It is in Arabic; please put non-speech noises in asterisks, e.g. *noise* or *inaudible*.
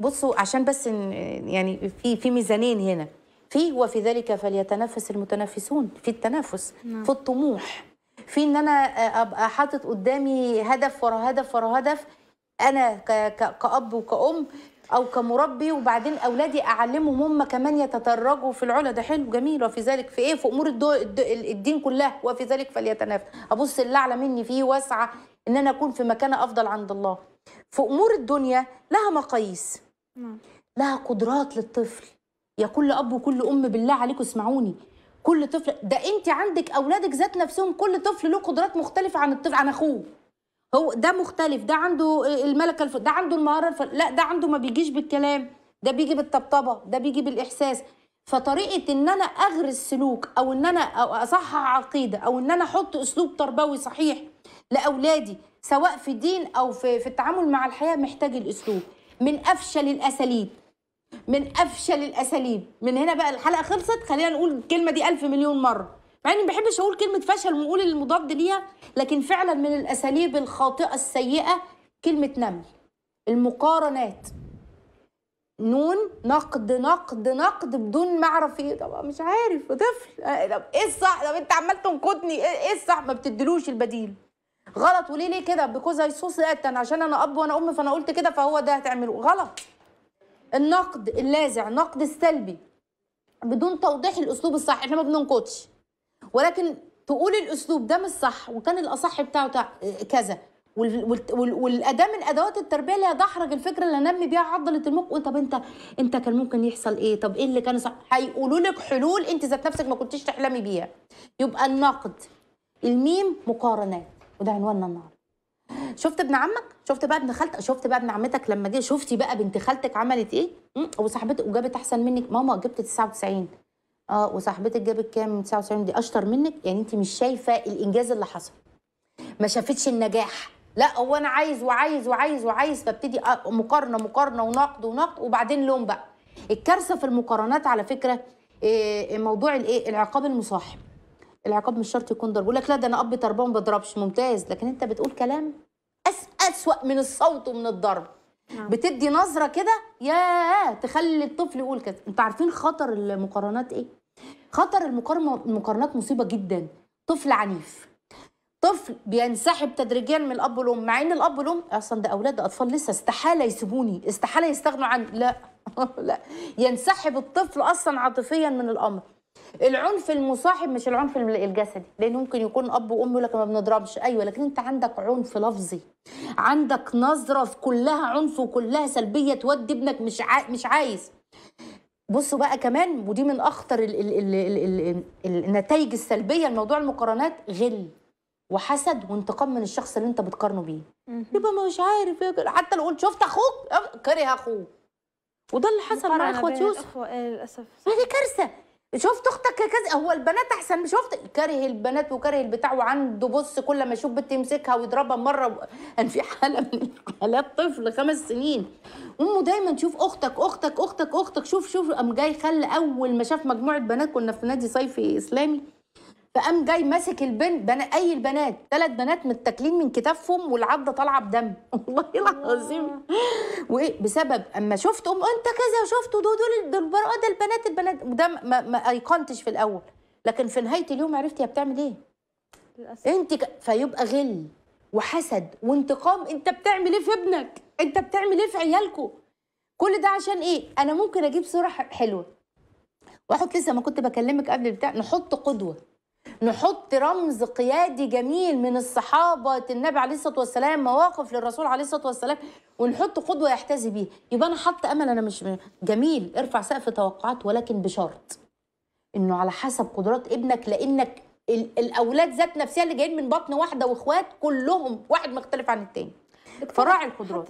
بصوا عشان بس يعني في في ميزانين هنا في وفي ذلك فليتنافس المتنافسون في التنافس نعم. في الطموح في ان انا ابقى حاطط قدامي هدف ورا هدف ورا هدف انا كاب وكأم او كمربي وبعدين اولادي اعلمهم هم كمان يتدرجوا في العلا ده حلو جميل وفي ذلك في ايه في امور الدو... الدين كلها وفي ذلك فليتنافس ابص اللي اعلى مني فيه واسعه ان انا اكون في مكانه افضل عند الله في امور الدنيا لها مقاييس نعم. لها قدرات للطفل يا كل اب وكل ام بالله عليكم اسمعوني كل طفل ده انت عندك اولادك ذات نفسهم كل طفل له قدرات مختلفه عن الطفل عن اخوه هو ده مختلف ده عنده الملكه الف... ده عنده المهاره الف... لا ده عنده ما بيجيش بالكلام ده بيجي بالطبطبه ده بيجي بالاحساس فطريقه ان انا اغرس سلوك او ان انا اصحح عقيده او ان انا احط اسلوب تربوي صحيح لاولادي سواء في الدين او في في التعامل مع الحياه محتاج الاسلوب من افشل الاساليب من افشل الاساليب من هنا بقى الحلقه خلصت خلينا نقول الكلمه دي ألف مليون مره مع اني ما بحبش اقول كلمه فشل ونقول المضاد ليها لكن فعلا من الاساليب الخاطئه السيئه كلمه نمل المقارنات نون نقد نقد نقد بدون ما اعرف ايه طب مش عارف طفل طب ايه الصح طب انت عمال تنقدني ايه الصح ما بتدلوش البديل غلط وليه ليه كده بكوز اي صوص عشان انا اب وانا ام فانا قلت كده فهو ده هتعمله غلط النقد اللاذع النقد السلبي بدون توضيح الاسلوب الصح احنا ما بننقدش ولكن تقول الاسلوب ده مش صح وكان الاصح بتاعه بتاع كذا والاداه من ادوات التربيه اللي هتحرج الفكره اللي هنمي بيها عضله المخ طب انت انت كان ممكن يحصل ايه طب ايه اللي كان صح هيقولوا لك حلول انت ذات نفسك ما كنتيش تحلمي بيها يبقى النقد الميم مقارنات وده عنواننا النهارده شفت ابن عمك شفت بقى ابن خالتك شفت بقى ابن عمتك لما جه شفتي بقى بنت خالتك عملت ايه وصاحبتك وجابت احسن منك ماما جبت 99 اه وصاحبتك جابت كام 99 دي اشطر منك يعني انت مش شايفه الانجاز اللي حصل ما شافتش النجاح لا هو انا عايز وعايز وعايز وعايز فابتدي آه، مقارنه مقارنه ونقد ونقد وبعدين لوم بقى الكارثه في المقارنات على فكره آه، موضوع الايه العقاب المصاحب العقاب مش شرط يكون ضرب يقول لك لا ده انا اب تربوي ما بضربش ممتاز لكن انت بتقول كلام أس اسوأ من الصوت ومن الضرب نعم. بتدي نظره كده يا تخلي الطفل يقول كده انتوا عارفين خطر المقارنات ايه خطر المقارنات مصيبه جدا طفل عنيف طفل بينسحب تدريجيا من الاب والام مع ان الاب والام اصلا ده اولاد ده اطفال لسه استحاله يسيبوني استحاله يستغنوا عني لا *laughs* لا ينسحب الطفل اصلا عاطفيا من الامر العنف المصاحب مش العنف الجسدي لان ممكن يكون اب وام يقول لك ما بنضربش ايوه لكن انت عندك عنف لفظي عندك نظره كلها عنف وكلها سلبيه تودي ابنك مش عاي... مش عايز بصوا بقى كمان ودي من اخطر ال ال ال ال ال النتائج السلبيه لموضوع المقارنات غل وحسد وانتقام من الشخص اللي انت بتقارنه بيه يبقى مش عارف حتى لو قلت شفت اخوك كره اخوه وده اللي حصل مع اخوات يوسف آه، للاسف دي كارثه شفت اختك كذا هو البنات احسن شفت كاره البنات وكاره البتاع وعنده بص كل ما يشوف بنت يمسكها ويضربها مره و... *laughs* كان في حاله من حالات طفل خمس سنين امه دايما تشوف اختك اختك اختك اختك شوف شوف قام جاي خلى اول ما شاف مجموعه بنات كنا في نادي صيفي اسلامي فقام جاي ماسك البنت بنا اي البنات ثلاث بنات متاكلين من كتافهم والعضه طالعه بدم *laughs* والله العظيم وايه بسبب اما شفت ام انت كذا شفت دول دول آه، ده البنات البنات وده ما, ما ايقنتش في الاول لكن في نهايه اليوم عرفت هي بتعمل ايه للأسف. انت ك... فيبقى غل وحسد وانتقام انت بتعمل ايه في ابنك انت بتعمل ايه في عيالكم كل ده عشان ايه انا ممكن اجيب صوره حلوه واحط لسه ما كنت بكلمك قبل بتاع نحط قدوه نحط رمز قيادي جميل من الصحابه النبي عليه الصلاه والسلام مواقف للرسول عليه الصلاه والسلام ونحط قدوه يحتذي بيه يبقى انا حاطه امل انا مش جميل ارفع سقف توقعات ولكن بشرط انه على حسب قدرات ابنك لانك الاولاد ذات نفسها اللي جايين من بطن واحده واخوات كلهم واحد مختلف عن التاني فراعي القدرات